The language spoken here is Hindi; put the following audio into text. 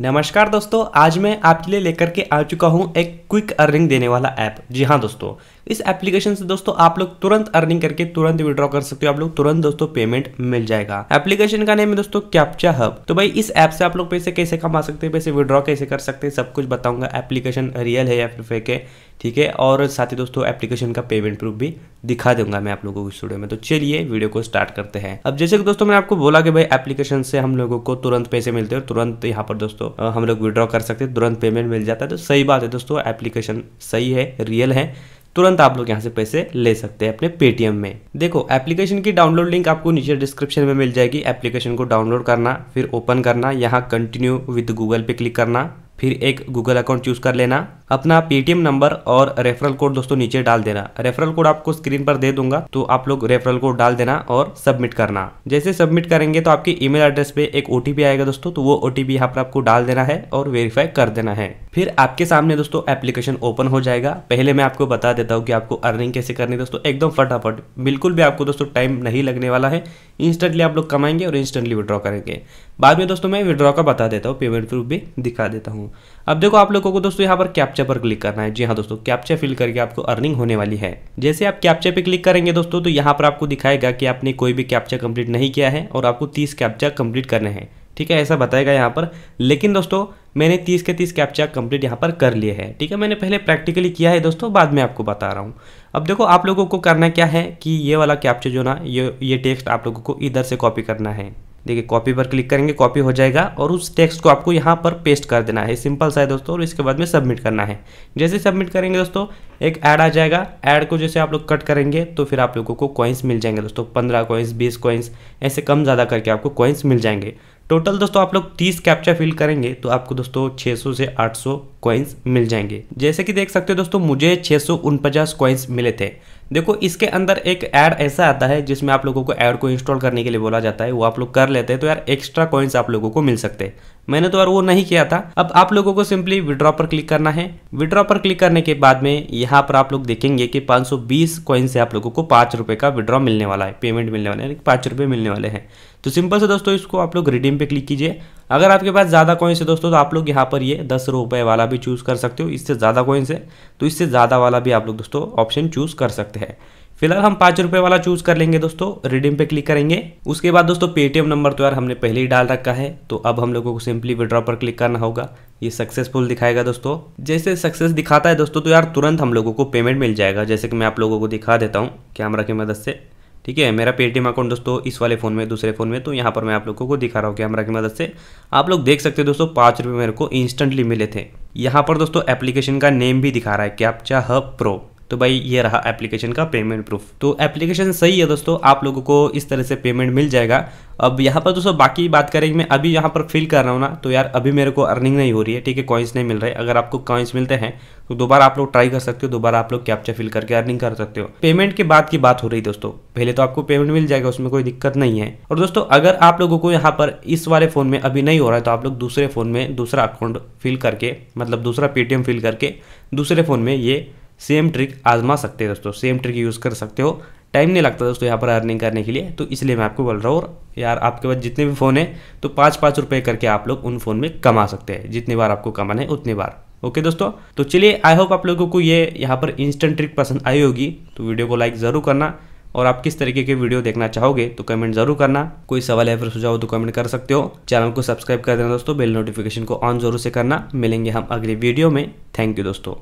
नमस्कार दोस्तों आज मैं आपके लिए लेकर के आ चुका हूं एक क्विक अर्निंग देने वाला ऐप जी हाँ दोस्तों इस एप्लीकेशन से दोस्तों आप लोग तुरंत अर्निंग करके तुरंत विड्रॉ कर सकते हो आप लोग तुरंत दोस्तों पेमेंट मिल जाएगा एप्लीकेशन का नेम है दोस्तों कैप्चा हब तो भाई इस ऐप से आप लोग पैसे कैसे कमा सकते हैं पैसे विड्रॉ कैसे कर सकते हैं सब कुछ बताऊंगा एप्लीकेशन रियल है या फिर फेक है ठीक है और साथ ही दोस्तों एप्लीकेशन का पेमेंट प्रूफ भी दिखा दूंगा मैं आप लोगों को इस में तो चलिए वीडियो को स्टार्ट करते हैं अब जैसे कि दोस्तों मैंने आपको बोला कि भाई एप्लीकेशन से हम लोगों को तुरंत पैसे मिलते हैं और तुरंत यहाँ पर दोस्तों हम लोग विड्रॉ कर सकते हैं तुरंत पेमेंट मिल जाता है तो सही बात है दोस्तों एप्लीकेशन सही है रियल है तुरंत आप लोग यहाँ से पैसे ले सकते हैं अपने पेटीएम में देखो एप्लीकेशन की डाउनलोड लिंक आपको नीचे डिस्क्रिप्शन में मिल जाएगी एप्लीकेशन को डाउनलोड करना फिर ओपन करना यहाँ कंटिन्यू विद गूगल पे क्लिक करना फिर एक गूगल अकाउंट चूज कर लेना अपना पेटीएम नंबर और रेफरल कोड दोस्तों नीचे डाल देना रेफरल कोड आपको स्क्रीन पर दे दूंगा तो आप लोग रेफरल कोड डाल देना और सबमिट करना जैसे सबमिट करेंगे तो आपके ईमेल एड्रेस पे एक ओटीपी आएगा दोस्तों तो वो ओटीपी यहाँ पर आपको डाल देना है और वेरीफाई कर देना है फिर आपके सामने दोस्तों एप्लीकेशन ओपन हो जाएगा पहले मैं आपको बता देता हूँ कि आपको अर्निंग कैसे करनी दोस्तों एकदम फटाफट बिल्कुल भी आपको दोस्तों टाइम नहीं लगने वाला है इंस्टेंटली आप लोग कमाएंगे और इंस्टेंटली विड्रॉ करेंगे बाद में दोस्तों मैं विड्रॉ का बता देता हूँ पेमेंट प्रूफ भी दिखा देता हूँ अब देखो आप लोगों को दोस्तों यहाँ पर कैप्चर कैप्चा पर क्लिक करना है जी हाँ दोस्तों कैप्चा फिल करके आपको अर्निंग होने वाली है जैसे आप कैप्चा पे क्लिक करेंगे दोस्तों तो यहाँ पर आपको दिखाएगा कि आपने कोई भी कैप्चा कंप्लीट नहीं किया है और आपको तीस कैप्चा कंप्लीट करने हैं ठीक है ऐसा बताएगा यहाँ पर लेकिन दोस्तों मैंने तीस के तीस कैप्चा कंप्लीट यहाँ पर कर लिए हैं ठीक है मैंने पहले प्रैक्टिकली किया है दोस्तों बाद में आपको बता रहा हूँ अब देखो आप लोगों को करना क्या है कि ये वाला कैप्चा जो ना ये ये टेक्स्ट आप लोगों को इधर से कॉपी करना है देखिए कॉपी पर क्लिक करेंगे कॉपी हो जाएगा और उस टेक्स्ट को आपको यहाँ पर पेस्ट कर देना है सिंपल सा है दोस्तों और इसके बाद में सबमिट करना है जैसे सबमिट करेंगे दोस्तों एक ऐड आ जाएगा ऐड को जैसे आप लोग कट करेंगे तो फिर आप लोगों को कॉइन्स मिल जाएंगे दोस्तों पंद्रह कॉइन्स बीस कॉइन्स ऐसे कम ज़्यादा करके आपको कॉइन्स मिल जाएंगे टोटल दोस्तों आप लोग तीस कैप्चा फिल करेंगे तो आपको दोस्तों 600 से 800 सौ कॉइन्स मिल जाएंगे जैसे कि देख सकते हो दोस्तों मुझे छः सौ उनपचास कॉइन्स मिले थे देखो इसके अंदर एक ऐड ऐसा आता है जिसमें आप लोगों को ऐड को इंस्टॉल करने के लिए बोला जाता है वो आप लोग कर लेते हैं तो यार एक्स्ट्रा कॉइन्स आप लोगों को मिल सकते हैं मैंने तो और वो नहीं किया था अब आप लोगों को सिंपली विड्रॉ पर क्लिक करना है विड्रॉ पर क्लिक करने के बाद में यहाँ पर आप लोग देखेंगे कि 520 कॉइन से आप लोगों को पाँच रुपये का विड्रॉ मिलने वाला है पेमेंट मिलने वाला है पाँच रुपये मिलने वाले हैं तो सिंपल से दोस्तों इसको आप लोग रिडीम पे क्लिक कीजिए अगर आपके पास ज़्यादा कॉइन्स है दोस्तों तो आप लोग यहाँ पर ये दस रुपये वाला भी चूज़ कर सकते हो इससे ज़्यादा कॉइन्स है तो इससे ज़्यादा वाला भी आप लोग दोस्तों ऑप्शन चूज़ कर सकते हैं फिलहाल हम पाँच रुपये वाला चूज कर लेंगे दोस्तों रिडीम पे क्लिक करेंगे उसके बाद दोस्तों पेटीएम नंबर तो यार हमने पहले ही डाल रखा है तो अब हम लोगों को सिंपली विड्रॉ पर क्लिक करना होगा ये सक्सेसफुल दिखाएगा दोस्तों जैसे सक्सेस दिखाता है दोस्तों तो यार तुरंत हम लोगों को पेमेंट मिल जाएगा जैसे कि मैं आप लोगों को दिखा देता हूँ कैमरा की मदद से ठीक है मेरा पेटीएम अकाउंट दोस्तों इस वाले फ़ोन में दूसरे फ़ोन में तो यहाँ पर मैं आप लोगों को दिखा रहा हूँ कैमरा की मदद से आप लोग देख सकते हैं दोस्तों पाँच रुपये मेरे को इंस्टेंटली मिले थे यहाँ पर दोस्तों एप्लीकेशन का नेम भी दिखा रहा है कैप्चा हब प्रो तो भाई ये रहा एप्लीकेशन का पेमेंट प्रूफ तो एप्लीकेशन सही है दोस्तों आप लोगों को इस तरह से पेमेंट मिल जाएगा अब यहाँ पर दोस्तों बाकी बात करेंगे मैं अभी यहाँ पर फिल कर रहा हूँ ना तो यार अभी मेरे को अर्निंग नहीं हो रही है ठीक है कॉइन्स नहीं मिल रहे अगर आपको कॉइन्स मिलते हैं तो दोबारा आप लोग ट्राई कर सकते हो दोबारा आप लोग कैप्चा फिल करके अर्निंग कर सकते हो पेमेंट के बाद की बात हो रही दोस्तों पहले तो आपको पेमेंट मिल जाएगा उसमें कोई दिक्कत नहीं है और दोस्तों अगर आप लोगों को यहाँ पर इस वाले फ़ोन में अभी नहीं हो रहा है तो आप लोग दूसरे फ़ोन में दूसरा अकाउंट फिल करके मतलब दूसरा पेटीएम फिल करके दूसरे फ़ोन में ये सेम ट्रिक आजमा सकते हो दोस्तों सेम ट्रिक यूज़ कर सकते हो टाइम नहीं लगता दोस्तों यहाँ पर अर्निंग करने के लिए तो इसलिए मैं आपको बोल रहा हूँ और यार आपके पास जितने भी फ़ोन है तो पाँच पाँच रुपये करके आप लोग उन फ़ोन में कमा सकते हैं जितनी बार आपको कमाना है उतनी बार ओके दोस्तों तो चलिए आई होप आप लोगों को ये यहाँ पर इंस्टेंट ट्रिक पसंद आई होगी तो वीडियो को लाइक ज़रूर करना और आप किस तरीके के वीडियो देखना चाहोगे तो कमेंट जरूर करना कोई सवाल या फिर सुझाव तो कमेंट कर सकते हो चैनल को सब्सक्राइब कर देना दोस्तों बेल नोटिफिकेशन को ऑन जरूर से करना मिलेंगे हम अगले वीडियो में थैंक यू दोस्तों